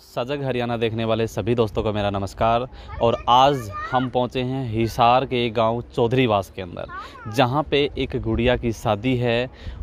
सजग हरियाणा देखने वाले सभी दोस्तों को मेरा नमस्कार और आज हम पहुंचे हैं हिसार के गांव चौधरीवास के अंदर जहां पे एक गुड़िया की शादी है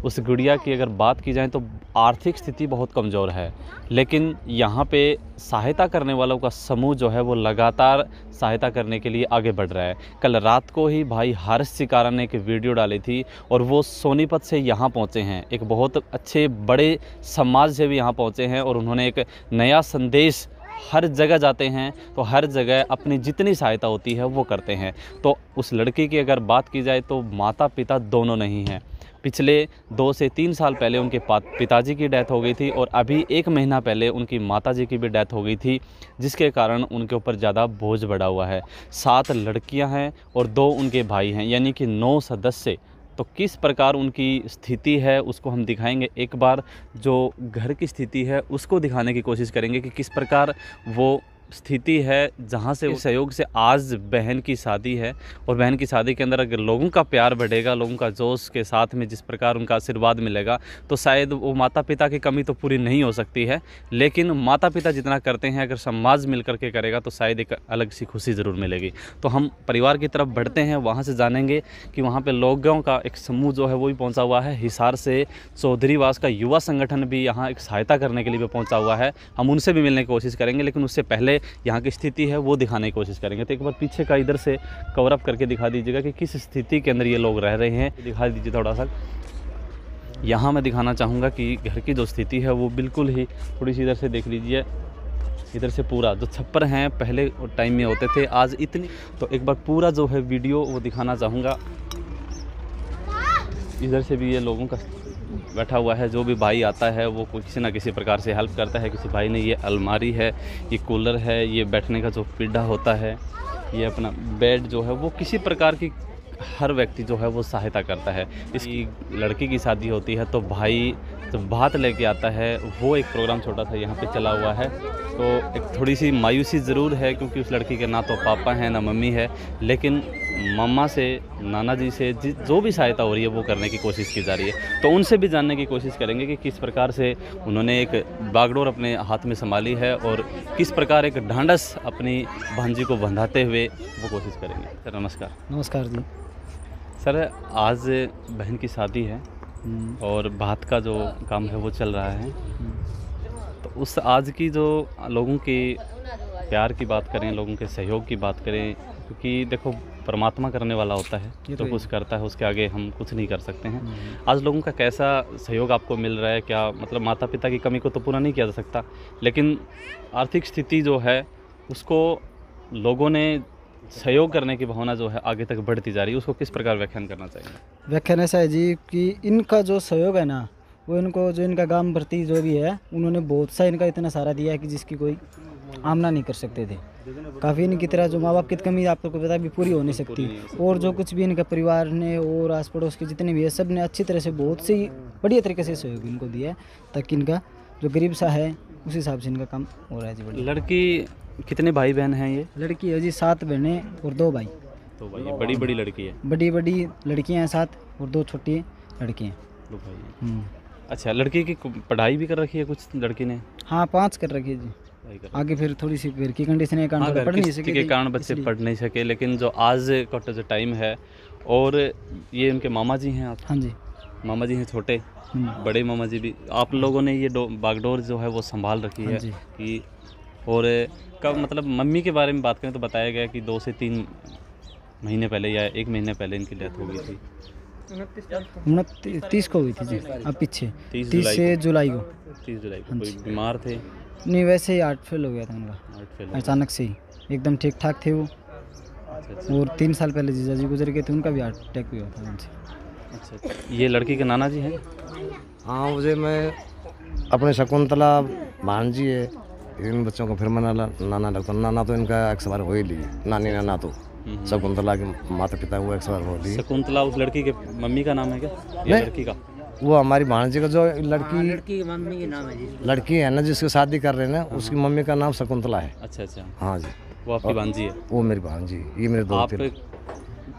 उस गुड़िया की अगर बात की जाए तो आर्थिक स्थिति बहुत कमज़ोर है लेकिन यहाँ पे सहायता करने वालों का समूह जो है वो लगातार सहायता करने के लिए आगे बढ़ रहा है कल रात को ही भाई हारिस सिकारा ने एक वीडियो डाली थी और वो सोनीपत से यहाँ पहुँचे हैं एक बहुत अच्छे बड़े समाज से भी यहाँ पहुँचे हैं और उन्होंने एक नया संदेश हर जगह जाते हैं तो हर जगह अपनी जितनी सहायता होती है वो करते हैं तो उस लड़की की अगर बात की जाए तो माता पिता दोनों नहीं हैं पिछले दो से तीन साल पहले उनके पिताजी की डेथ हो गई थी और अभी एक महीना पहले उनकी माताजी की भी डेथ हो गई थी जिसके कारण उनके ऊपर ज़्यादा बोझ बढ़ा हुआ है सात लड़कियां हैं और दो उनके भाई हैं यानी कि नौ सदस्य तो किस प्रकार उनकी स्थिति है उसको हम दिखाएंगे एक बार जो घर की स्थिति है उसको दिखाने की कोशिश करेंगे कि किस प्रकार वो स्थिति है जहाँ से सहयोग से आज बहन की शादी है और बहन की शादी के अंदर अगर लोगों का प्यार बढ़ेगा लोगों का जोश के साथ में जिस प्रकार उनका आशीर्वाद मिलेगा तो शायद वो माता पिता की कमी तो पूरी नहीं हो सकती है लेकिन माता पिता जितना करते हैं अगर समाज मिल करके करेगा तो शायद एक अलग सी खुशी ज़रूर मिलेगी तो हम परिवार की तरफ बढ़ते हैं वहाँ से जानेंगे कि वहाँ पर लोगों का एक समूह जो है वो भी पहुँचा हुआ है हिसार से चौधरीवास का युवा संगठन भी यहाँ एक सहायता करने के लिए भी पहुँचा हुआ है हम उनसे भी मिलने की कोशिश करेंगे लेकिन उससे पहले यहाँ की स्थिति है वो दिखाने की कोशिश करेंगे तो एक बार पीछे का इधर से अप करके दिखा दीजिएगा कि किस स्थिति के अंदर ये लोग रह रहे हैं दिखा दीजिए थोड़ा सा यहाँ मैं दिखाना चाहूँगा कि घर की जो स्थिति है वो बिल्कुल ही थोड़ी सी इधर से देख लीजिए इधर से पूरा जो छप्पर हैं पहले टाइम में होते थे आज इतनी तो एक बार पूरा जो है वीडियो वो दिखाना चाहूँगा इधर से भी ये लोगों का बैठा हुआ है जो भी भाई आता है वो किसी ना किसी प्रकार से हेल्प करता है किसी भाई ने ये अलमारी है ये कूलर है ये बैठने का जो पीढ़ा होता है ये अपना बेड जो है वो किसी प्रकार की हर व्यक्ति जो है वो सहायता करता है इसकी लड़की की शादी होती है तो भाई जब बात लेके आता है वो एक प्रोग्राम छोटा सा यहाँ पे चला हुआ है तो एक थोड़ी सी मायूसी ज़रूर है क्योंकि उस लड़की के ना तो पापा हैं ना मम्मी है लेकिन मम्मा से नाना जी से जि जो भी सहायता हो रही है वो करने की कोशिश की जा रही है तो उनसे भी जानने की कोशिश करेंगे कि किस प्रकार से उन्होंने एक बागडोर अपने हाथ में संभाली है और किस प्रकार एक ढांढस अपनी भांजी को बंधाते हुए वो कोशिश करेंगे सर नमस्कार नमस्कार जी सर आज बहन की शादी है हम्म। और भात का जो काम है वो चल रहा है हम्म। तो उस आज की जो लोगों की प्यार की बात करें लोगों के सहयोग की बात करें क्योंकि देखो परमात्मा करने वाला होता है जो तो, तो कुछ करता है उसके आगे हम कुछ नहीं कर सकते हैं हम्म। आज लोगों का कैसा सहयोग आपको मिल रहा है क्या मतलब माता पिता की कमी को तो पूरा नहीं किया जा सकता लेकिन आर्थिक स्थिति जो है उसको लोगों ने सहयोग करने की भावना जो है आगे तक बढ़ती जा रही है उसको किस प्रकार व्याख्यान करना चाहिए व्याख्यान ऐसा है जी कि इनका जो सहयोग है ना वो इनको जो इनका गांव भर्ती जो भी है उन्होंने बहुत सा इनका इतना सारा दिया है कि जिसकी कोई आमना नहीं कर सकते थे काफ़ी इनकी तरह जो माँ बाप की कमी आपको पता भी पूरी हो नहीं सकती और जो कुछ भी इनका परिवार ने और आस पड़ोस के जितने भी है सब ने अच्छी तरह से बहुत सी बढ़िया तरीके से सहयोग इनको दिया है ताकि इनका जो गरीब सा है उस हिसाब से इनका काम हो रहा है जी लड़की कितने भाई बहन हैं ये लड़की है जी सात बहनें और दो भाई तो भाई बड़ी बड़ी लड़की है बड़ी बड़ी लड़कियाँ हैं सात और दो छोटी लड़कियाँ हम्म। अच्छा लड़की की पढ़ाई भी कर रखी है कुछ लड़की ने हाँ पाँच कर रखी है जी आगे फिर थोड़ी सी फिर की कंडीशन के कारण पढ़ नहीं सके के कारण बच्चे पढ़ नहीं सके लेकिन जो आज का जो टाइम है और ये उनके मामा जी हैं आप हाँ जी मामा जी हैं छोटे हम्म। बड़े मामा जी भी आप लोगों ने ये बागडोर जो है वो संभाल रखी हाँ है कि और कब मतलब मम्मी के बारे में बात करें तो बताया गया कि दो से तीन महीने पहले या एक महीने पहले इनकी डेथ हो गई थी उनतीस को हुई थी जी अब पीछे तीस से जुलाई को तीस जुलाई को हाँ कोई बीमार थे नहीं वैसे ही आर्ट फेल हो गया था उनका अचानक से ही एकदम ठीक ठाक थे वो अच्छा, अच्छा। और तीन साल पहले जीजा जी गुजर गए थे उनका भी हार्ट अटैक हुआ था उनसे अच्छा, अच्छा ये लड़की के नाना जी हैं हाँ मुझे मैं अपने शकुंतला भानजी है इन बच्चों को फिर मना नाना लगता नाना तो इनका एक सवार हो ही ली नानी नाना तो हम्म, हम्म। शकुंतला के माता पिता हुआ एक सवार हो ली शकुंतला उस लड़की के मम्मी का नाम है क्या लड़की का वो हमारी भाणजी का जो लड़की आ, हाँ, लड़की मम्मी नाम है जी लड़की है ना जिसके शादी कर रहे हैं ना उसकी हाँ। मम्मी का नाम शकुंतला है अच्छा अच्छा हाँ जी वो आपकी भांजी है वो मेरी भांजी ये मेरे दोस्त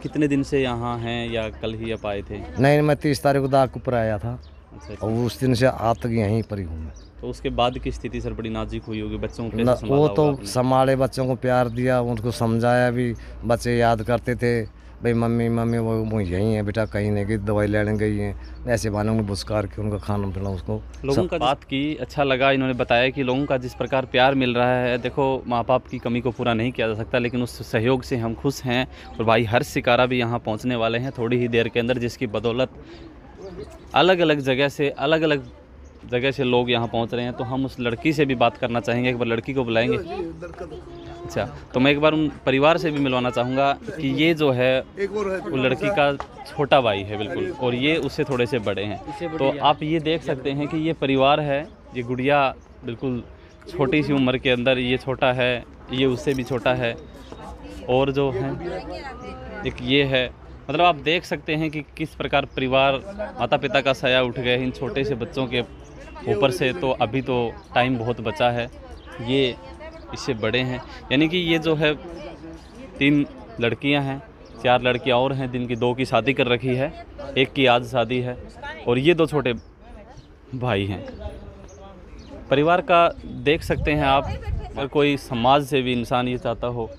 कितने दिन से यहाँ हैं या कल ही आप आए थे नहीं मैं तीस तारीख को ऊपर आया था अच्छा, अच्छा। और उस दिन से आज तक यहीं पर ही हूँ मैं तो उसके बाद की स्थिति सर बड़ी नाजुक हुई होगी बच्चों को वो तो संभाले बच्चों को प्यार दिया उनको समझाया भी बच्चे याद करते थे भाई मम्मी मम्मी वो वो यहीं है बेटा कहीं नहीं गई दवाई लेने गई है ऐसे बानों में भुस्कार के उनका खाना पीना उसको लोगों का बात की अच्छा लगा इन्होंने बताया कि लोगों का जिस प्रकार प्यार मिल रहा है देखो माँ बाप की कमी को पूरा नहीं किया जा सकता लेकिन उस सहयोग से हम खुश हैं और भाई हर शिकारा भी यहाँ पहुँचने वाले हैं थोड़ी ही देर के अंदर जिसकी बदौलत अलग अलग जगह से अलग अलग जगह से लोग यहाँ पहुँच रहे हैं तो हम उस लड़की से भी बात करना चाहेंगे एक बार लड़की को बुलाएंगे अच्छा तो मैं एक बार उन परिवार से भी मिलवाना चाहूँगा कि ये जो है वो तो लड़की का छोटा भाई है बिल्कुल और ये उससे थोड़े से बड़े हैं तो आप ये देख सकते हैं कि ये परिवार है ये गुड़िया बिल्कुल छोटी सी उम्र के अंदर ये छोटा है ये उससे भी छोटा है और जो है एक ये है मतलब आप देख सकते हैं कि किस प्रकार परिवार माता पिता का साया उठ गए इन छोटे से बच्चों के ऊपर से तो अभी तो टाइम बहुत बचा है ये इससे बड़े हैं यानी कि ये जो है तीन लड़कियां हैं चार लड़कियां और हैं जिनकी दो की शादी कर रखी है एक की आज शादी है और ये दो छोटे भाई हैं परिवार का देख सकते हैं आप अगर कोई समाज से भी इंसान ये चाहता हो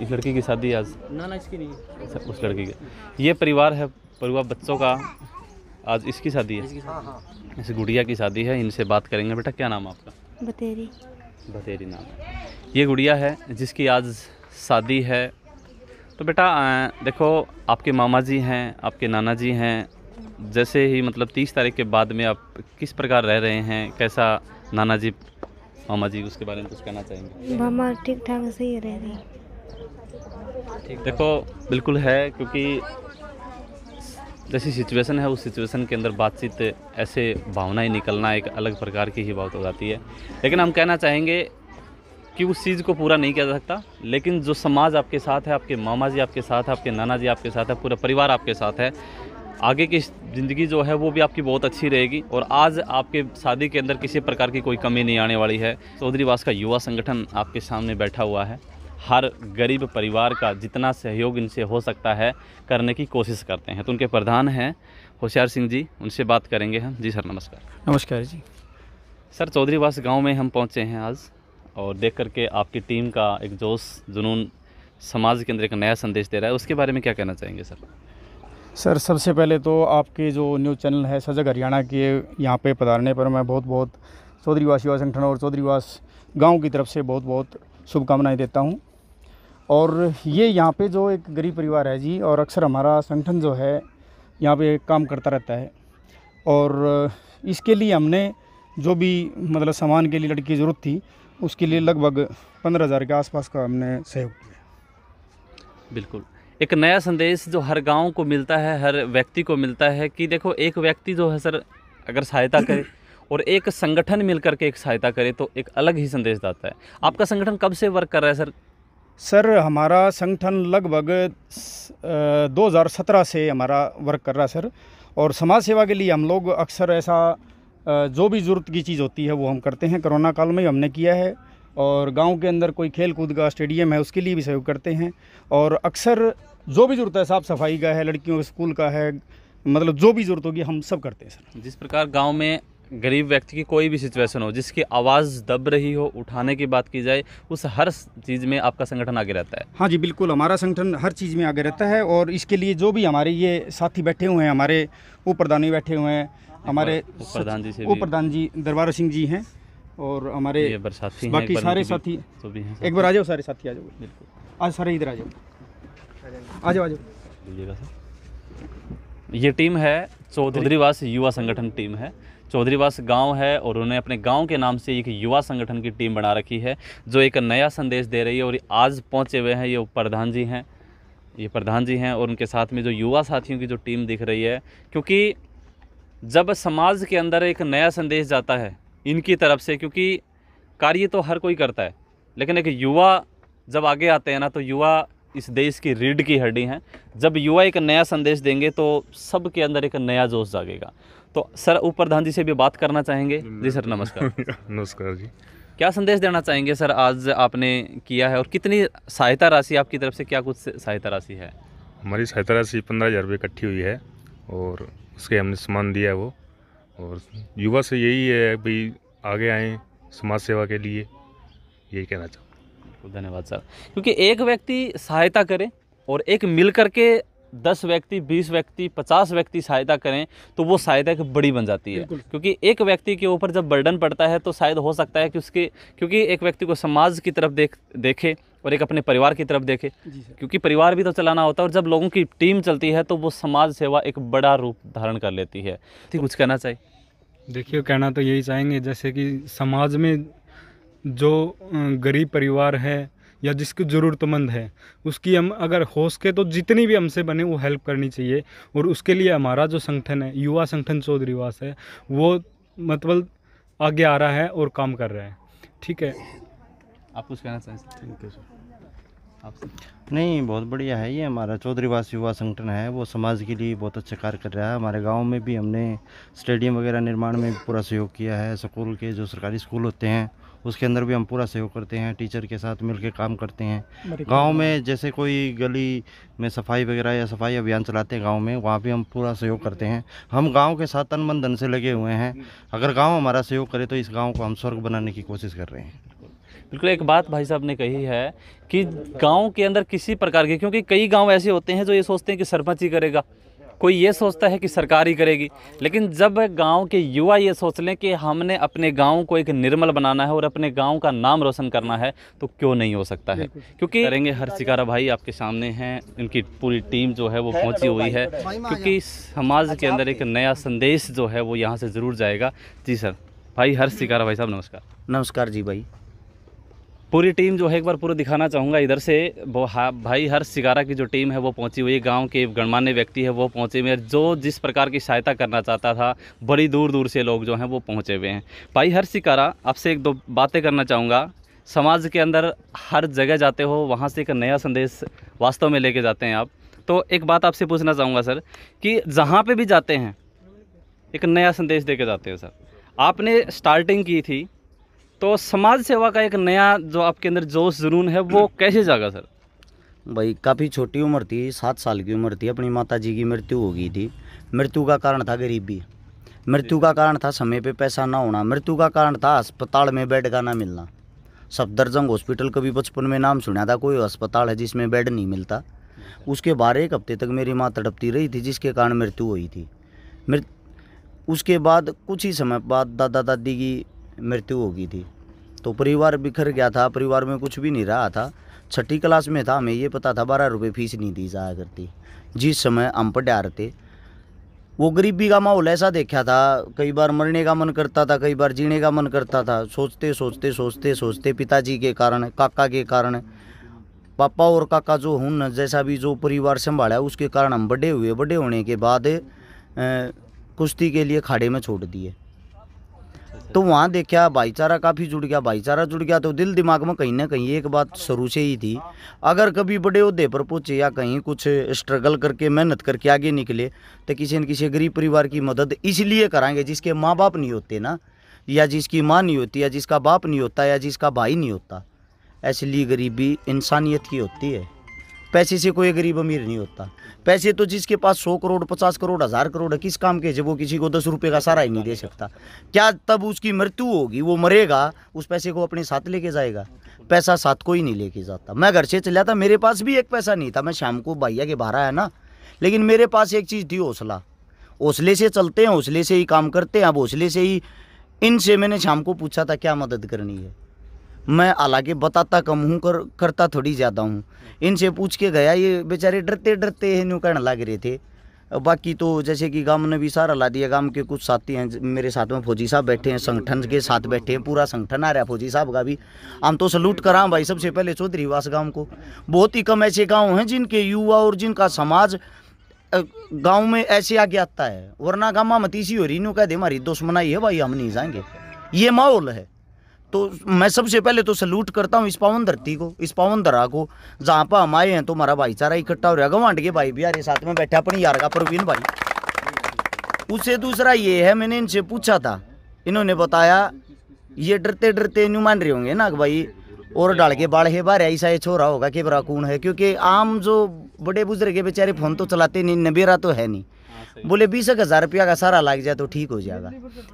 इस लड़की की शादी आज ना ना इसकी नहीं अच्छा, उस लड़की की ये परिवार है परिवार बच्चों का आज इसकी शादी है हाँ, हाँ। इस गुड़िया की शादी है इनसे बात करेंगे बेटा क्या नाम आपका बतेरी भतेरी नाम है ये गुड़िया है जिसकी आज शादी है तो बेटा देखो आपके मामा जी हैं आपके नाना जी हैं जैसे ही मतलब तीस तारीख के बाद में आप किस प्रकार रह रहे हैं कैसा नाना जी मामा जी उसके बारे में कुछ कहना चाहेंगे मामा ठीक ठाक सही रह रहे हैं देखो बिल्कुल है क्योंकि जैसी सिचुएशन है उस सिचुएशन के अंदर बातचीत ऐसे भावनाएं निकलना एक अलग प्रकार की ही बात हो जाती है लेकिन हम कहना चाहेंगे कि उस चीज़ को पूरा नहीं किया जा सकता लेकिन जो समाज आपके साथ है आपके मामा जी आपके साथ है आपके नाना जी आपके साथ है पूरा परिवार आपके साथ है आगे की ज़िंदगी जो है वो भी आपकी बहुत अच्छी रहेगी और आज आपके शादी के अंदर किसी प्रकार की कोई कमी नहीं आने वाली है चौधरी वास का युवा संगठन आपके सामने बैठा हुआ है हर गरीब परिवार का जितना सहयोग इनसे हो सकता है करने की कोशिश करते हैं तो उनके प्रधान हैं होशियार सिंह जी उनसे बात करेंगे हम जी सर नमस्कार नमस्कार जी सर चौधरीवास गांव में हम पहुंचे हैं आज और देख करके आपकी टीम का एक जोश जुनून समाज के अंदर एक नया संदेश दे रहा है उसके बारे में क्या कहना चाहेंगे सर सर सबसे पहले तो आपके जो न्यूज़ चैनल है सजग हरियाणा के यहाँ पे पधारने पर मैं बहुत बहुत चौधरीवास युवा संगठन और चौधरीवास गांव की तरफ से बहुत बहुत शुभकामनाएं देता हूँ और ये यहाँ पे जो एक गरीब परिवार है जी और अक्सर हमारा संगठन जो है यहाँ पे काम करता रहता है और इसके लिए हमने जो भी मतलब सामान के लिए लड़की की ज़रूरत थी उसके लिए लगभग पंद्रह हज़ार के आसपास का हमने सहयोग किया बिल्कुल एक नया संदेश जो हर गांव को मिलता है हर व्यक्ति को मिलता है कि देखो एक व्यक्ति जो है सर अगर सहायता करे और एक संगठन मिलकर के एक सहायता करे तो एक अलग ही संदेश दाता है आपका संगठन कब से वर्क कर रहा है सर सर हमारा संगठन लगभग 2017 से हमारा वर्क कर रहा है सर और समाज सेवा के लिए हम लोग अक्सर ऐसा जो भी ज़रूरत की चीज़ होती है वो हम करते हैं कोरोना काल में हमने किया है और गांव के अंदर कोई खेल कूद का स्टेडियम है उसके लिए भी सहयोग करते हैं और अक्सर जो भी ज़रूरत है साफ़ सफाई का है लड़कियों के स्कूल का है मतलब जो भी ज़रूरत होगी हम सब करते हैं सर जिस प्रकार गाँव में गरीब व्यक्ति की कोई भी सिचुएशन हो जिसकी आवाज़ दब रही हो उठाने की बात की जाए उस हर चीज़ में आपका संगठन आगे रहता है हाँ जी बिल्कुल हमारा संगठन हर चीज़ में आगे रहता है और इसके लिए जो भी हमारे ये साथी बैठे हुए हैं हमारे उप प्रधानी बैठे हुए हैं हमारे प्रधान जी से उप प्रधान जी दरबार सिंह जी हैं और हमारे बाकी सारे तो साथी एक बार आ जाओ सारे साथी आ जाओ बिल्कुल आज सारे इधर आ जाओ आ जाओ आ जाओ ये टीम है चौधरीवास युवा संगठन टीम है चौधरीवास गांव है और उन्होंने अपने गांव के नाम से एक युवा संगठन की टीम बना रखी है जो एक नया संदेश दे रही है और आज पहुँचे हुए हैं ये प्रधान जी हैं ये प्रधान जी हैं और उनके साथ में जो युवा साथियों की जो टीम दिख रही है क्योंकि जब समाज के अंदर एक नया संदेश जाता है इनकी तरफ से क्योंकि कार्य तो हर कोई करता है लेकिन एक युवा जब आगे आते हैं ना तो युवा इस देश की रीढ़ की हड्डी हैं जब युवा एक नया संदेश देंगे तो सबके अंदर एक नया जोश जागेगा तो सर उप प्रधान जी से भी बात करना चाहेंगे जी सर नमस्कार नमस्कार जी क्या संदेश देना चाहेंगे सर आज आपने किया है और कितनी सहायता राशि आपकी तरफ से क्या कुछ सहायता राशि है हमारी सहायता राशि पंद्रह हज़ार रुपये इकट्ठी हुई है और उसके हमने सम्मान दिया है वो और युवा से यही है भाई आगे आए समाज सेवा के लिए यही कहना चाहूँ धन्यवाद सर क्योंकि एक व्यक्ति सहायता करे और एक मिल करके दस व्यक्ति बीस व्यक्ति पचास व्यक्ति सहायता करें तो वो सहायता एक बड़ी बन जाती है क्योंकि एक व्यक्ति के ऊपर जब बर्डन पड़ता है तो शायद हो सकता है कि उसके क्योंकि एक व्यक्ति को समाज की तरफ देख देखे और एक अपने परिवार की तरफ देखे क्योंकि परिवार भी तो चलाना होता है और जब लोगों की टीम चलती है तो वो समाज सेवा एक बड़ा रूप धारण कर लेती है ठीक तो कुछ कहना चाहिए देखिए कहना तो यही चाहेंगे जैसे कि समाज में जो गरीब परिवार है या जिसको ज़रूरतमंद है उसकी हम अगर हो सके तो जितनी भी हमसे बने वो हेल्प करनी चाहिए और उसके लिए हमारा जो संगठन है युवा संगठन चौधरीवास है वो मतलब आगे आ रहा है और काम कर रहा है ठीक है आप कुछ कहना चाहें थैंक यू सर नहीं बहुत बढ़िया है ये हमारा चौधरीवास युवा संगठन है वो समाज के लिए बहुत अच्छा कार्य कर रहा है हमारे गांव में भी हमने स्टेडियम वगैरह निर्माण में पूरा सहयोग किया है स्कूल के जो सरकारी स्कूल होते हैं उसके अंदर भी हम पूरा सहयोग करते हैं टीचर के साथ मिलकर काम करते हैं गांव में जैसे कोई गली में सफाई वगैरह या सफाई अभियान चलाते हैं गांव में वहाँ भी हम पूरा सहयोग करते हैं हम गांव के साथ तन मन धन से लगे हुए हैं अगर गांव हमारा सहयोग करे तो इस गांव को हम स्वर्ग बनाने की कोशिश कर रहे हैं बिल्कुल एक बात भाई साहब ने कही है कि गांव के अंदर किसी प्रकार के क्योंकि कई गांव ऐसे होते हैं जो ये सोचते हैं कि सरपंच ही करेगा कोई ये सोचता है कि सरकार ही करेगी लेकिन जब गांव के युवा ये सोच लें कि हमने अपने गांव को एक निर्मल बनाना है और अपने गांव का नाम रोशन करना है तो क्यों नहीं हो सकता है क्योंकि करेंगे हर सिकारा भाई आपके सामने हैं इनकी पूरी टीम जो है वो पहुंची हुई है क्योंकि समाज के अच्छा, अंदर एक नया संदेश जो है वो यहाँ से ज़रूर जाएगा जी सर भाई हर सिकारा भाई साहब नमस्कार नमस्कार जी भाई पूरी टीम जो है एक बार पूरा दिखाना चाहूँगा इधर से वो हा, भाई हर सिगारा की जो टीम है वो पहुँची हुई है गाँव के गणमान्य व्यक्ति है वो पहुँचे हुए जो जिस प्रकार की सहायता करना चाहता था बड़ी दूर दूर से लोग जो हैं वो पहुँचे हुए हैं भाई हर सिकारा आपसे एक दो बातें करना चाहूँगा समाज के अंदर हर जगह जाते हो वहाँ से एक नया संदेश वास्तव में लेके जाते हैं आप तो एक बात आपसे पूछना चाहूँगा सर कि जहाँ पर भी जाते हैं एक नया संदेश दे के जाते हैं सर आपने स्टार्टिंग की थी तो समाज सेवा का एक नया जो आपके अंदर जोश जुनून है वो कैसे जागा सर भाई काफ़ी छोटी उम्र थी सात साल की उम्र थी अपनी माता जी की मृत्यु हो गई थी मृत्यु का कारण था गरीबी मृत्यु का कारण था समय पे पैसा ना होना मृत्यु का कारण था अस्पताल में बेड का ना मिलना सफदरजंग हॉस्पिटल कभी बचपन में नाम सुना था कोई अस्पताल है जिसमें बेड नहीं मिलता उसके बारह एक हफ्ते तक मेरी माँ तड़पती रही थी जिसके कारण मृत्यु हुई थी मृत उसके बाद कुछ ही समय बाद दादा दादी की मृत्यु हो गई थी तो परिवार बिखर गया था परिवार में कुछ भी नहीं रहा था छठी क्लास में था हमें ये पता था बारह रुपये फीस नहीं दी जाया करती जिस समय हम पढ़ार थे वो गरीबी का माहौल ऐसा देखा था कई बार मरने का मन करता था कई बार जीने का मन करता था सोचते सोचते सोचते सोचते पिताजी के कारण काका के कारण पापा और काका जो हूं जैसा भी जो परिवार संभाला उसके कारण हम बड़े हुए बड़े होने के बाद कुश्ती के लिए खाड़े में छोड़ दिए तो वहाँ देखा भाईचारा काफ़ी जुड़ गया भाईचारा जुड़ गया तो दिल दिमाग में कहीं ना कहीं एक बात शुरू से ही थी अगर कभी बड़े उहदे पर पहुँचे या कहीं कुछ स्ट्रगल करके मेहनत करके आगे निकले तो किसी न किसी गरीब परिवार की मदद इसलिए कराएंगे जिसके माँ बाप नहीं होते ना या जिसकी माँ नहीं होती या जिसका बाप नहीं होता या जिसका भाई नहीं होता लिए गरीबी इंसानियत की होती है पैसे से कोई गरीब अमीर नहीं होता पैसे तो जिसके पास सौ करोड़ पचास करोड़ हज़ार करोड़ है किस काम के जब वो किसी को दस रुपये का सारा ही नहीं दे सकता क्या तब उसकी मृत्यु होगी वो मरेगा उस पैसे को अपने साथ लेके जाएगा पैसा साथ कोई नहीं लेके जाता मैं घर से चला था मेरे पास भी एक पैसा नहीं था मैं शाम को भाइया के बाहर आया ना लेकिन मेरे पास एक चीज़ थी हौसला हौसले से चलते हैं हौसले से ही काम करते हैं अब हौसले से ही इनसे मैंने शाम को पूछा था क्या मदद करनी है मैं हालांकि बताता कम हूँ कर, करता थोड़ी ज़्यादा हूँ इनसे पूछ के गया ये बेचारे डरते डरते न्यू कहने लग रहे थे बाकी तो जैसे कि गांव ने भी सारा ला दिया गांव के कुछ साथी हैं मेरे साथ में फौजी साहब बैठे हैं संगठन के साथ बैठे हैं पूरा संगठन आ रहा है फौजी साहब का भी हम तो सलूट करा भाई सबसे पहले चौधरी वास गाँव को बहुत ही कम ऐसे गाँव हैं जिनके युवा और जिनका समाज गाँव में ऐसे आगे आता है वरना गामा मतीसी हो रही नू कह दे हमारी दुश्मनाई है भाई हम नहीं जाएंगे ये माहौल है तो मैं सबसे पहले तो सल्यूट करता हूँ इस पावन धरती को इस पावन धरा को जहाँ पर हम आए हैं तो हमारा भाईचारा इकट्ठा हो रहा गवांड के भाई भी आ रहे साथ में बैठा अपनी यार का प्रवीण भाई उससे दूसरा ये है मैंने इनसे पूछा था इन्होंने बताया ये डरते डरते न्यू मान रहे होंगे ना भाई और डाल के बाढ़ है बारे ऐसा ये छोरा होगा कि बरा कौन है क्योंकि आम जो बड़े बुजुर्ग बेचारे फ़ोन तो चलाते नहीं नबेरा तो है नहीं बोले बीस एक हज़ार रुपया का सारा लग जाए तो ठीक हो जाएगा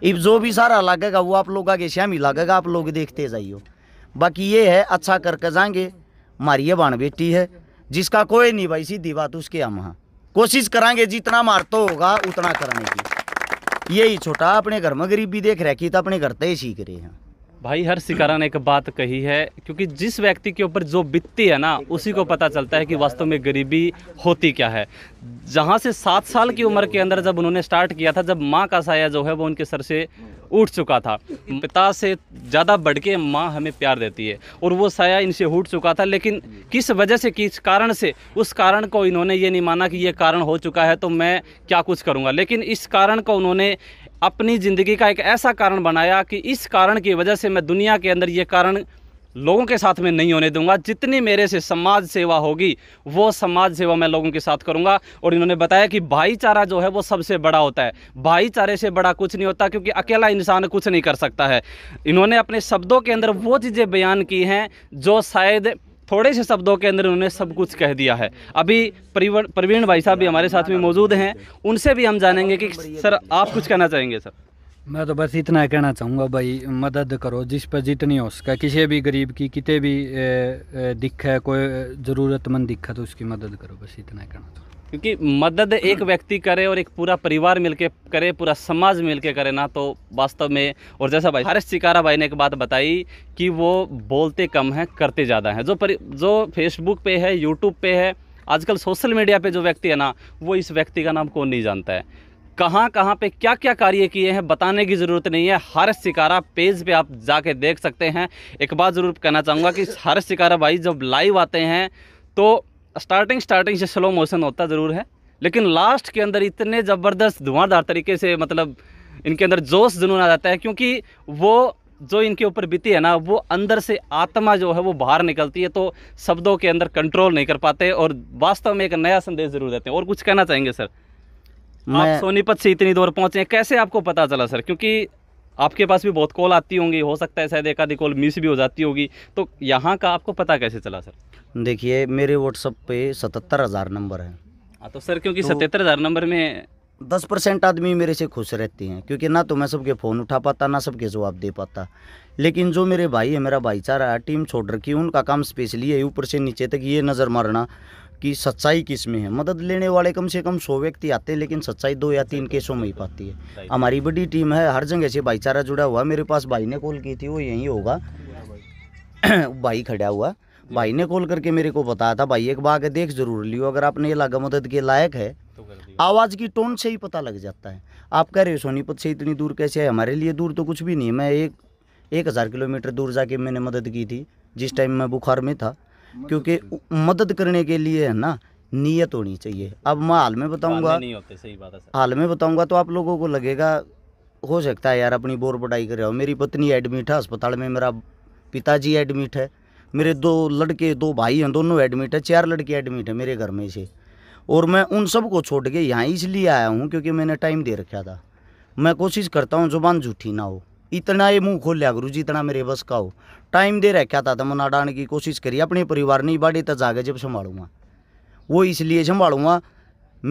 इफ जो भी सारा लगेगा वो आप लोग आगे ही लगेगा आप लोग देखते जाइयो बाकी ये है अच्छा करके जाएंगे मारी ये बाण बेटी है जिसका कोई नहीं भाई सीधी बात उसके हम हाँ कोशिश करेंगे जितना तो होगा उतना करने की यही छोटा अपने घर में गरीबी देख रहे की तो अपने घर तय सीख रहे हैं भाई हर सिकारा ने एक बात कही है क्योंकि जिस व्यक्ति के ऊपर जो बीतती है ना उसी को पता चलता है कि वास्तव में गरीबी होती क्या है जहाँ से सात साल की उम्र के अंदर जब उन्होंने स्टार्ट किया था जब माँ का साया जो है वो उनके सर से उठ चुका था पिता से ज़्यादा बढ़ के माँ हमें प्यार देती है और वो साया इनसे उठ चुका था लेकिन किस वजह से किस कारण से उस कारण को इन्होंने ये नहीं माना कि ये कारण हो चुका है तो मैं क्या कुछ करूँगा लेकिन इस कारण को उन्होंने अपनी ज़िंदगी का एक ऐसा कारण बनाया कि इस कारण की वजह से मैं दुनिया के अंदर ये कारण लोगों के साथ में नहीं होने दूंगा जितनी मेरे से समाज सेवा होगी वो समाज सेवा मैं लोगों के साथ करूंगा और इन्होंने बताया कि भाईचारा जो है वो सबसे बड़ा होता है भाईचारे से बड़ा कुछ नहीं होता क्योंकि अकेला इंसान कुछ नहीं कर सकता है इन्होंने अपने शब्दों के अंदर वो चीज़ें बयान की हैं जो शायद थोड़े से शब्दों के अंदर उन्होंने सब कुछ कह दिया है अभी प्रवीण भाई साहब भी हमारे साथ में मौजूद हैं उनसे भी हम जानेंगे कि सर आप कुछ कहना चाहेंगे सर मैं तो बस इतना कहना चाहूँगा भाई मदद करो जिस पर जितनी हो उसका किसी भी गरीब की कितने भी दिखा है कोई ज़रूरतमंद है तो उसकी मदद करो बस इतना कहना चाहूँगा क्योंकि मदद एक व्यक्ति करे और एक पूरा परिवार मिलके करे पूरा समाज मिलके करे ना तो वास्तव में और जैसा भाई हरेश चिकारा भाई ने एक बात बताई कि वो बोलते कम हैं करते ज़्यादा हैं जो परि जो फेसबुक पे है यूट्यूब पे है आजकल सोशल मीडिया पे जो व्यक्ति है ना वो इस व्यक्ति का नाम कौन नहीं जानता है कहाँ कहाँ पे क्या क्या कार्य किए हैं बताने की ज़रूरत नहीं है हर शिकारा पेज पे आप जाके देख सकते हैं एक बात ज़रूर कहना चाहूँगा कि हर शिकारा भाई जब लाइव आते हैं तो स्टार्टिंग स्टार्टिंग से स्लो मोशन होता ज़रूर है लेकिन लास्ट के अंदर इतने ज़बरदस्त धुआंधार तरीके से मतलब इनके अंदर जोश जुनून आ जाता है क्योंकि वो जो इनके ऊपर बीती है ना वो अंदर से आत्मा जो है वो बाहर निकलती है तो शब्दों के अंदर कंट्रोल नहीं कर पाते और वास्तव में एक नया संदेश जरूर देते हैं और कुछ कहना चाहेंगे सर मैं... आप सोनीपत से इतनी दूर पहुंचे कैसे आपको पता चला सर क्योंकि आपके पास भी बहुत कॉल आती होंगी हो सकता है शायद एक आधी कॉल मिस भी हो जाती होगी तो यहाँ का आपको पता कैसे चला सर देखिए मेरे व्हाट्सअप पे सतहत्तर हज़ार नंबर है हाँ तो सर क्योंकि तो, सतहत्तर हज़ार नंबर में दस परसेंट आदमी मेरे से खुश रहते हैं क्योंकि ना तो मैं सबके फ़ोन उठा पाता ना सबके जवाब दे पाता लेकिन जो मेरे भाई है मेरा भाईचारा है टीम छोड़ रखी है उनका काम स्पेशली है ऊपर से नीचे तक ये नज़र मारना कि सच्चाई किस में है मदद लेने वाले कम से कम सौ व्यक्ति आते हैं लेकिन सच्चाई दो या तीन केसों में ही पाती है हमारी बड़ी टीम है हर जगह से भाईचारा जुड़ा हुआ मेरे पास भाई ने कॉल की थी वो यहीं होगा भाई खड़ा हुआ भाई ने कॉल करके मेरे को बताया था भाई एक बाग देख जरूर लियो अगर आपने ये लागा मदद के लायक है आवाज़ की टोन से ही पता लग जाता है आप कह रहे हो सोनीपत से इतनी दूर कैसे है हमारे लिए दूर तो कुछ भी नहीं मैं एक एक हज़ार किलोमीटर दूर जाके मैंने मदद की थी जिस टाइम मैं बुखार में था क्योंकि मदद करने के लिए है ना नीयत होनी चाहिए अब मैं हाल में बताऊंगा हाल में बताऊंगा तो आप लोगों को लगेगा हो सकता है यार अपनी बोर पटाई कर रहे हो मेरी पत्नी एडमिट है अस्पताल में मेरा पिताजी एडमिट है मेरे दो लड़के दो भाई हैं दोनों एडमिट है चार लड़के एडमिट है मेरे घर में से और मैं उन सब को छोड़ के यहाँ इसलिए आया हूँ क्योंकि मैंने टाइम दे रखा था मैं कोशिश करता हूँ जुबान झूठी ना हो इतना ये मुंह खोल लिया गुरु जी इतना मेरे बस का हो टाइम दे रखा था तो मना डालने की कोशिश करी अपने परिवार नहीं बाढ़ी तो जाके जब संभालूंगा वो इसलिए संभालूंगा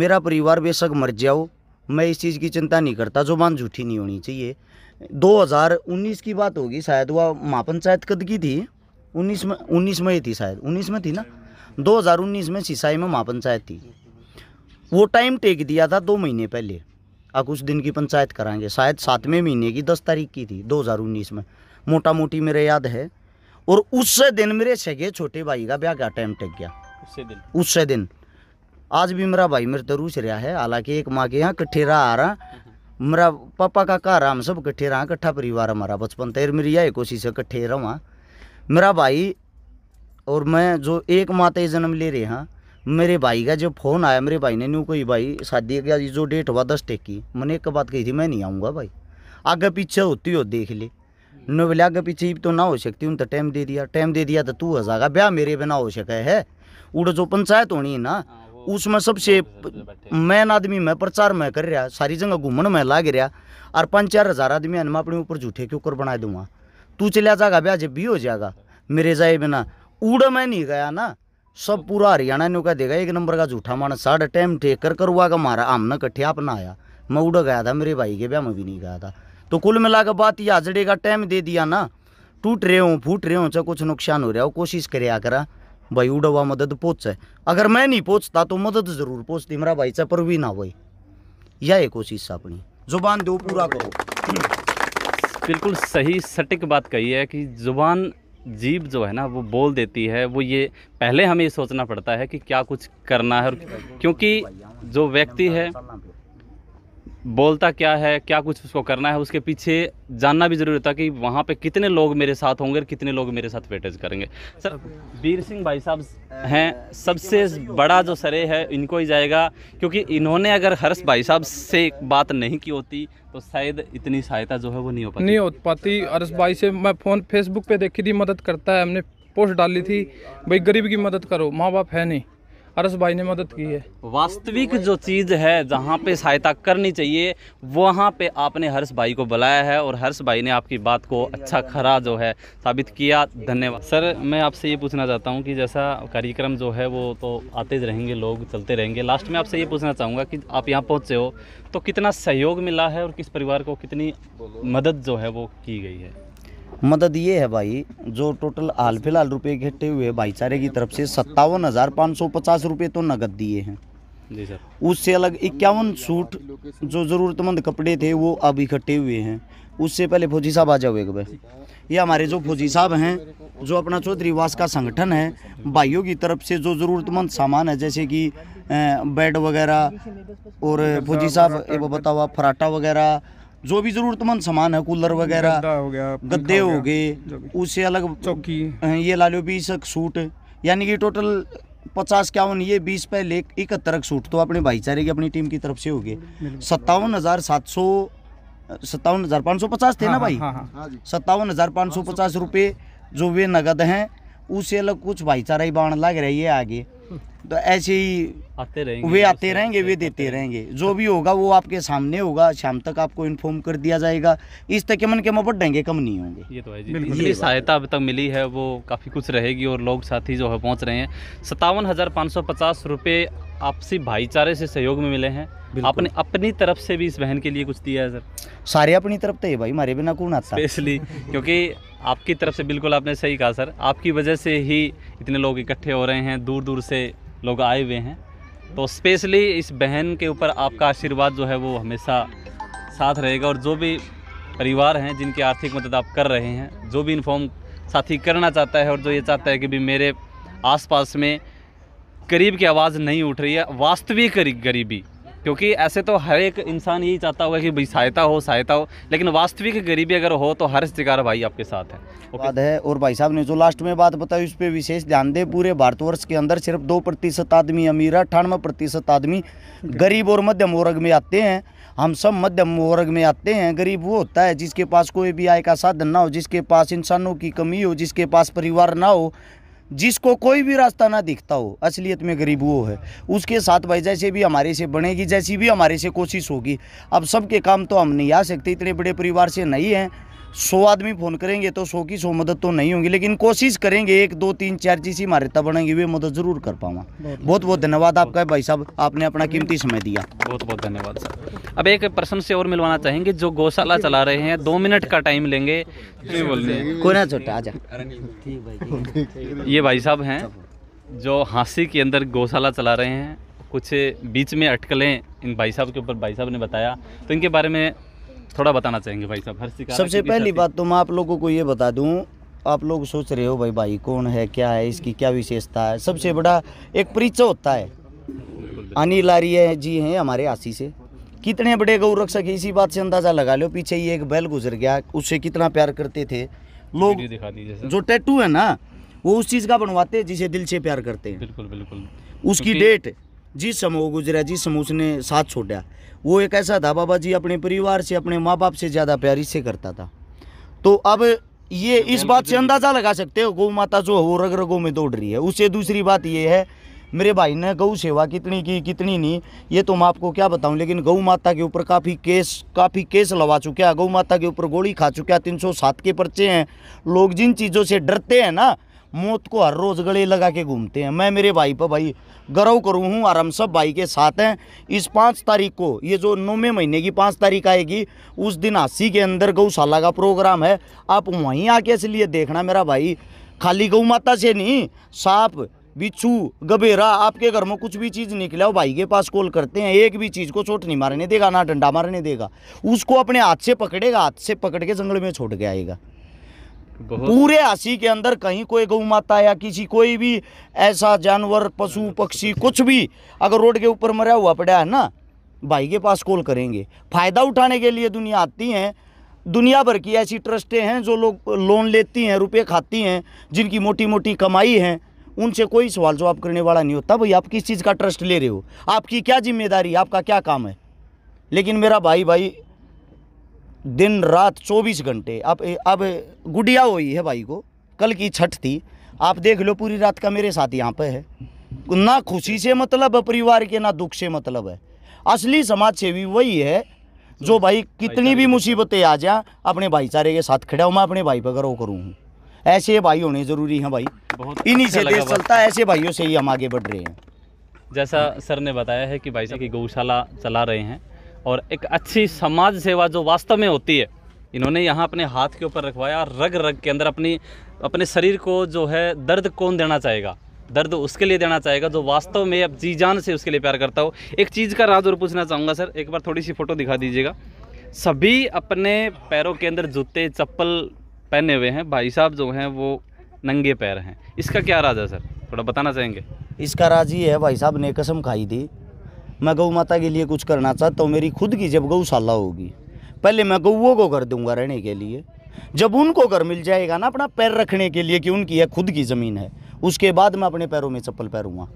मेरा परिवार बेशक मर जाओ मैं इस चीज़ की चिंता नहीं करता जो मान झूठी नहीं होनी चाहिए 2019 की बात होगी शायद वह महापंचायत कद की थी 19 में 19 में ही थी शायद 19 में थी ना 2019 में सिसाई में महापंचायत थी वो टाइम टेक दिया था दो महीने पहले अब उस दिन की पंचायत कराएंगे शायद सातवें महीने की दस तारीख की थी दो में मोटा मोटी मेरे याद है और उससे दिन मेरे सगे छोटे भाई का ब्याह का टाइम टेक गया उससे दिन उससे दिन आज भी मेरा भाई मेरे तो रूस रहा है हालांकि एक माँ के यहाँ कट्ठे रहा आ रहा मेरा पापा का घर हम सब कट्ठे रहा कट्ठा परिवार हमारा बचपन तेर मेरी यह कोशिश है कट्ठे रहा मेरा भाई और मैं जो एक माता जन्म ले रहे हैं मेरे भाई का जब फ़ोन आया मेरे भाई ने न्यू कोई भाई शादी आज जो डेट हुआ दस टेक की मैंने एक बात कही थी मैं नहीं आऊँगा भाई आगे पीछे होती हो देख ले नो बोले आगे पीछे तो ना हो सकती उन तो टाइम दे दिया टाइम दे दिया तो तू हजागा ब्याह मेरे बिना हो सके है उड़ जो पंचायत होनी है ना हाँ, उसमें सबसे मैन आदमी मैं प्रचार मैं कर रहा सारी जगह घूमन में लाग रहा और पाँच चार हजार आदमी मैं अपने ऊपर झूठे के ऊपर बना दूंगा तू चलिया जाएगा ब्याह जब भी हो जाएगा मेरे जाए बिना उड़ मैं नहीं गया ना सब पूरा हरियाणा ने कह देगा एक नंबर का झूठा मान साढ़ टाइम ठेक कर करवा का मारा आमना कट्ठे अपना आया मैं उड़ गया था मेरे भाई के ब्याह में भी नहीं गया था तो कुल मिला के बात यह आजड़े का टाइम दे दिया ना टूट रहे हो फूट रहे हो चाहे कुछ नुकसान हो रहा हो कोशिश करे करा भाई उड़वा मदद पहुँचे अगर मैं नहीं पहुँचता तो मदद जरूर पहुँचती मेरा भाई चाहे पर भी ना भाई यह है कोशिश अपनी जुबान दो पूरा करो बिल्कुल सही सटीक बात कही है कि जुबान जीव जो है ना वो बोल देती है वो ये पहले हमें ये सोचना पड़ता है कि क्या कुछ करना है क्योंकि जो व्यक्ति है बोलता क्या है क्या कुछ उसको करना है उसके पीछे जानना भी ज़रूरी होता है कि वहाँ पे कितने लोग मेरे साथ होंगे और कितने लोग मेरे साथ वेटेज करेंगे सर वीर सिंह भाई साहब हैं सबसे बड़ा जो सरे है इनको ही जाएगा क्योंकि इन्होंने अगर हर्ष भाई साहब से बात नहीं की होती तो शायद इतनी सहायता जो है वो नहीं हो पाती नहीं हो पाती हर्ष भाई से मैं फ़ोन फेसबुक पर देखी थी मदद करता है हमने पोस्ट डाली थी भाई गरीब की मदद करो माँ बाप है नहीं अरस भाई ने मदद की है वास्तविक जो चीज़ है जहाँ पे सहायता करनी चाहिए वहाँ पे आपने हर्ष भाई को बुलाया है और हर्ष भाई ने आपकी बात को अच्छा खरा जो है साबित किया धन्यवाद सर मैं आपसे ये पूछना चाहता हूँ कि जैसा कार्यक्रम जो है वो तो आते रहेंगे लोग चलते रहेंगे लास्ट में आपसे ये पूछना चाहूँगा कि आप यहाँ पहुँचे हो तो कितना सहयोग मिला है और किस परिवार को कितनी मदद जो है वो की गई है मदद ये है भाई जो टोटल हाल फिलहाल रुपये इकट्ठे हुए भाईचारे की तरफ से सत्तावन हज़ार पाँच सौ पचास रुपये तो नकद दिए हैं जी सर उससे अलग इक्यावन सूट जो ज़रूरतमंद कपड़े थे वो अब इकट्ठे हुए हैं उससे पहले फौजी साहब आ जाओगे भाई ये हमारे जो फौजी साहब हैं जो अपना चौधरी वास का संगठन है भाइयों की तरफ से जो ज़रूरतमंद सामान है जैसे कि बेड वगैरह और फौजी साहब बतावा फराटा वगैरह जो भी जरूरतमंद सामान है कूलर वगैरह हो गया गद्दे हो गए उससे अलग चौकी ये ला लो बीस सूट यानी कि टोटल पचास क्यावन ये बीस पे ले इकहत्तर सूट तो अपने भाईचारे की अपनी टीम की तरफ से हो गए सत्तावन हजार सात सौ सत्तावन हजार पाँच सौ पचास थे ना हाँ, हाँ, भाई हाँ, सत्तावन हजार पाँच सौ पचास रुपये जो वे नगद हैं उससे अलग कुछ भाईचारा ही बाढ़ लग रही है आगे तो ऐसे ही आते रहेंगे वे आते रहेंगे वे देते रहेंगे जो भी होगा वो आपके सामने होगा शाम तक आपको इन्फॉर्म कर दिया जाएगा इस तक मन के मोहब्बत डेंगे कम नहीं होंगे ये तो है जी सहायता अब तक मिली है वो काफ़ी कुछ रहेगी और लोग साथी जो है पहुँच रहे हैं सत्तावन हज़ार पाँच सौ पचास रुपये आपसी भाईचारे से सहयोग में मिले हैं आपने अपनी तरफ से भी इस बहन के लिए कुछ दिया है सर सारे अपनी तरफ तो है भाई हमारे बिना कौन आता स्पेशली क्योंकि आपकी तरफ से बिल्कुल आपने सही कहा सर आपकी वजह से ही इतने लोग इकट्ठे हो रहे हैं दूर दूर से लोग आए हुए हैं तो स्पेशली इस बहन के ऊपर आपका आशीर्वाद जो है वो हमेशा साथ रहेगा और जो भी परिवार हैं जिनकी आर्थिक मदद आप कर रहे हैं जो भी इन्फॉर्म साथी करना चाहता है और जो ये चाहता है कि भी मेरे आसपास में गरीब की आवाज़ नहीं उठ रही है वास्तविक गरीबी क्योंकि ऐसे तो हर एक इंसान यही चाहता होगा कि भाई सहायता हो सहायता हो लेकिन वास्तविक गरीबी अगर हो तो हर शिकार भाई आपके साथ है बात है और भाई साहब ने जो लास्ट में बात बताई उस पर विशेष ध्यान दें पूरे भारतवर्ष के अंदर सिर्फ दो प्रतिशत आदमी अमीर अट्ठानवे प्रतिशत आदमी गरीब और मध्यम वर्ग में आते हैं हम सब मध्यम वर्ग में आते हैं गरीब वो होता है जिसके पास कोई भी आय का साधन ना हो जिसके पास इंसानों की कमी हो जिसके पास परिवार ना हो जिसको कोई भी रास्ता ना दिखता हो असलियत में गरीब वो है उसके साथ भाई जैसे भी हमारे से बनेगी जैसी भी हमारे से कोशिश होगी अब सबके काम तो हम नहीं आ सकते इतने बड़े परिवार से नहीं हैं सौ आदमी फ़ोन करेंगे तो सौ की सौ मदद तो नहीं होगी लेकिन कोशिश करेंगे एक दो तीन चार जिस इमारतें बनेंगी वे मदद ज़रूर कर पाऊँगा बहुत बहुत धन्यवाद आपका भाई साहब आपने अपना कीमती समय दिया बहुत बहुत धन्यवाद सर अब एक पर्सन से और मिलवाना चाहेंगे जो गौशाला चला रहे हैं दो मिनट का टाइम लेंगे कोना छोटा आजा ये भाई साहब हैं जो हाँसी के अंदर गौशाला चला रहे हैं कुछ बीच में अटकलें इन भाई साहब के ऊपर भाई साहब ने बताया तो इनके बारे में थोड़ा बताना चाहेंगे भाई साहब हर्षिका सबसे पहली बात तो मैं आप लोगों को ये बता दूँ आप लोग सोच रहे हो भाई भाई कौन है क्या है इसकी क्या विशेषता है सबसे बड़ा एक परिचय होता है अनिल आर्य जी हैं हमारे आशी से कितने बड़े गौरक्षक इसी बात से अंदाज़ा लगा लो पीछे ये एक बैल गुजर गया उससे कितना प्यार करते थे लोग जो टैटू है ना वो उस चीज़ का बनवाते हैं जिसे दिल से प्यार करते हैं बिल्कुल बिल्कुल उसकी डेट जिस समय गुजरा जिस समय उसने साथ छोड़ा वो एक ऐसा था बाबा जी अपने परिवार से अपने माँ बाप से ज़्यादा प्यार इससे करता था तो अब ये इस बात से अंदाज़ा लगा सकते हो गौ माता जो वो रग रगों में दौड़ रही है उससे दूसरी बात ये है मेरे भाई ने गौ सेवा कितनी की कितनी नहीं ये तो मैं आपको क्या बताऊं लेकिन गौ माता के ऊपर काफ़ी केस काफ़ी केस लगा चुके हैं गौ माता के ऊपर गोली खा चुके हैं तीन सौ सात के पर्चे हैं लोग जिन चीज़ों से डरते हैं ना मौत को हर रोज़ गले लगा के घूमते हैं मैं मेरे भाई पर भाई गर्व करूँ हूँ और हम सब भाई के साथ हैं इस पाँच तारीख को ये जो नौवें महीने की पाँच तारीख आएगी उस दिन अस्सी के अंदर गौशाला का प्रोग्राम है आप वहीं आके इसलिए देखना मेरा भाई खाली गौ माता से नहीं सांप बिच्छू गबेरा आपके घर में कुछ भी चीज़ निकला हो भाई के पास कॉल करते हैं एक भी चीज़ को चोट नहीं मारने देगा ना डंडा मारने देगा उसको अपने हाथ से पकड़ेगा हाथ से पकड़ के जंगल में छोड़ के आएगा पूरे आसी के अंदर कहीं कोई गऊ माता या किसी कोई भी ऐसा जानवर पशु हाँ। पक्षी कुछ भी अगर रोड के ऊपर मरा हुआ पड़ा है ना भाई के पास कॉल करेंगे फ़ायदा उठाने के लिए दुनिया आती है दुनिया भर की ऐसी ट्रस्टें हैं जो लोग लोन लेती हैं रुपये खाती हैं जिनकी मोटी मोटी कमाई है उनसे कोई सवाल जवाब करने वाला नहीं होता भाई आप किस चीज़ का ट्रस्ट ले रहे हो आपकी क्या जिम्मेदारी आपका क्या काम है लेकिन मेरा भाई भाई दिन रात 24 घंटे अब अब गुडिया हुई है भाई को कल की छठ थी आप देख लो पूरी रात का मेरे साथ यहाँ पे है ना खुशी से मतलब है परिवार के ना दुख से मतलब है असली समाज सेवी वही है जो भाई कितनी भी मुसीबतें आ जाए अपने भाईचारे के साथ खड़ा हूँ मैं अपने भाई पर गर्व करूँ हूँ ऐसे भाई होने ज़रूरी हैं भाई अच्छा इन्हीं से देश चलता है ऐसे भाइयों से ही हम आगे बढ़ रहे हैं जैसा सर ने बताया है कि भाई साहब की गौशाला चला रहे हैं और एक अच्छी समाज सेवा जो वास्तव में होती है इन्होंने यहाँ अपने हाथ के ऊपर रखवाया रग रग के अंदर अपनी अपने शरीर को जो है दर्द कौन देना चाहेगा दर्द उसके लिए देना चाहेगा जो वास्तव में अब जी जान से उसके लिए प्यार करता हो एक चीज़ का राज और पूछना चाहूँगा सर एक बार थोड़ी सी फ़ोटो दिखा दीजिएगा सभी अपने पैरों के अंदर जूते चप्पल पहने हुए हैं भाई साहब जो हैं वो नंगे पैर हैं इसका क्या राज है सर थोड़ा बताना चाहेंगे इसका राज ये है भाई साहब ने कसम खाई थी मैं गऊ माता के लिए कुछ करना चाहता हूँ मेरी खुद की जब गौशाला होगी पहले मैं गऊओं को घर दूंगा रहने के लिए जब उनको घर मिल जाएगा ना अपना पैर रखने के लिए कि उनकी है खुद की ज़मीन है उसके बाद मैं अपने पैरों में चप्पल पैरूँगा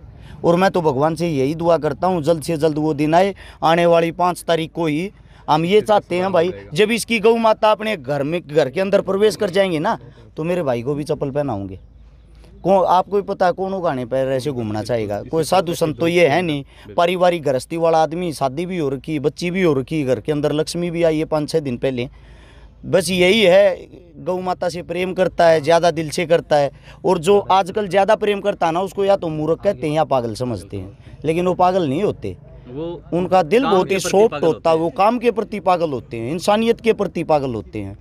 और मैं तो भगवान से यही दुआ करता हूँ जल्द से जल्द वो दिन आए आने वाली पाँच तारीख को ही हम ये चाहते हैं भाई जब इसकी गऊ माता अपने घर में घर के अंदर प्रवेश कर जाएंगे ना तो मेरे भाई को भी चप्पल पहनाऊंगे कौन आपको भी पता है कौन उगाने पर ऐसे घूमना चाहेगा कोई साधु संत तो ये है नहीं पारिवारिक गृहस्थी वाला आदमी शादी भी हो रखी बच्ची भी हो रखी घर के अंदर लक्ष्मी भी आई है पाँच छः दिन पहले बस यही है गौ माता से प्रेम करता है ज़्यादा दिल से करता है और जो आजकल ज़्यादा प्रेम करता ना उसको या तो मूर्ख कहते हैं या पागल समझते हैं लेकिन वो पागल नहीं होते वो उनका दिल बहुत ही सॉफ्ट होता है वो काम के प्रति पागल होते हैं इंसानियत के प्रति पागल होते हैं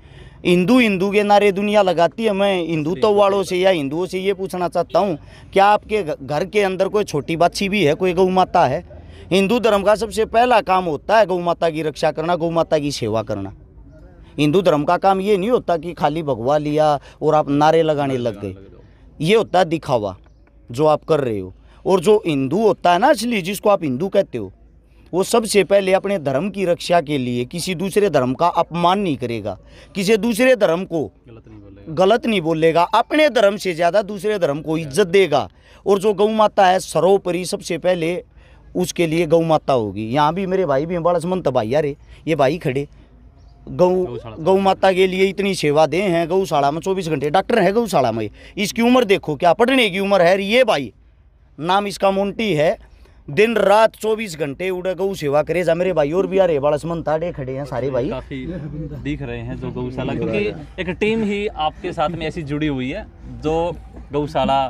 हिंदू हिंदू के नारे दुनिया लगाती है मैं हिंदुत्व वालों से या हिंदुओं से ये पूछना चाहता हूँ क्या आपके घर के अंदर कोई छोटी बाछी भी है कोई गौ माता है हिंदू धर्म का सबसे पहला काम होता है गौ माता की रक्षा करना गौ माता की सेवा करना हिंदू धर्म का काम ये नहीं होता कि खाली भगवा लिया और आप नारे लगाने लग गए ये होता है दिखावा जो आप कर रहे हो और जो हिंदू होता है ना इसलिए जिसको आप हिंदू कहते हो वो सबसे पहले अपने धर्म की रक्षा के लिए किसी दूसरे धर्म का अपमान नहीं करेगा किसी दूसरे धर्म को गलत नहीं बोलेगा गलत नहीं बोलेगा अपने धर्म से ज़्यादा दूसरे धर्म को इज्जत देगा और जो गौ माता है सरोपरि सबसे पहले उसके लिए गौ माता होगी यहाँ भी मेरे भाई भी बड़ा समंत भाई यारे ये भाई खड़े गौ गौ माता के लिए इतनी सेवा दे हैं गौशाला में चौबीस घंटे डॉक्टर है गौशाला में इसकी उम्र देखो क्या पढ़ने की उम्र है ये भाई नाम इसका मोन्टी है दिन रात चौबीस घंटे उड़ा गौ सेवा करे जा मेरे भाई और भी यार रेवाड़ ताड़े खड़े हैं सारे भाई काफी दिख रहे हैं जो गौशाला क्योंकि एक टीम ही आपके साथ में ऐसी जुड़ी हुई है जो गौशाला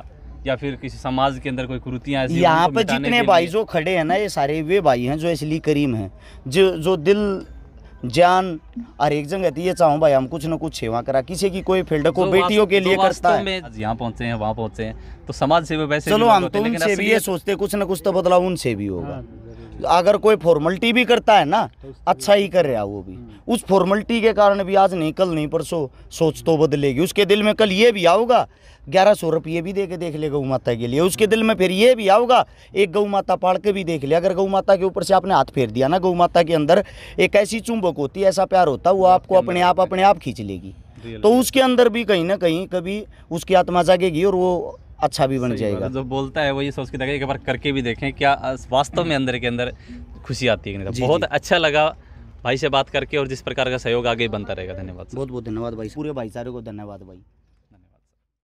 या फिर किसी समाज के अंदर कोई कुरुतियाँ यहाँ पर जितने भाई जो खड़े हैं ना ये सारे वे भाई हैं जो इसलिए करीम हैं जो जो दिल जान और एक जगह तो ये चाहूँ भाई हम कुछ ना कुछ सेवा करा किसी की कोई फील्ड को बेटियों के लिए करता है यहाँ पहुँचे हैं वहाँ पहुँचे हैं तो समाज सेवा वैसे चलो हम तो उनसे भी ये सोचते कुछ ना कुछ तो बदलाव उनसे भी होगा हाँ। अगर कोई फॉर्मेलिटी भी करता है ना तो अच्छा ही कर रहा वो भी हम्म। उस फॉर्मेलिटी के कारण भी आज नहीं कल नहीं परसों सोच तो बदलेगी उसके दिल में कल ये भी आओगा ग्यारह सौ रुपये भी दे के देख ले गौ माता के लिए उसके दिल में फिर ये भी आओगा एक गौ माता पाड़ के भी देख ले अगर गौ माता के ऊपर से आपने हाथ फेर दिया ना गौ माता के अंदर एक ऐसी चुंबक होती है ऐसा प्यार होता है वो आपको अपने आप अपने आप खींच लेगी तो उसके अंदर भी कहीं ना कहीं कभी उसकी आत्मा जागेगी और वो अच्छा भी बन जाएगा जो बोलता है वो ये सोच के देखें एक बार करके भी देखें क्या वास्तव में अंदर के अंदर खुशी आती है बहुत अच्छा लगा भाई से बात करके और जिस प्रकार का सहयोग आगे बनता रहेगा धन्यवाद बहुत बहुत धन्यवाद भाई पूरे भाईचारे को धन्यवाद भाई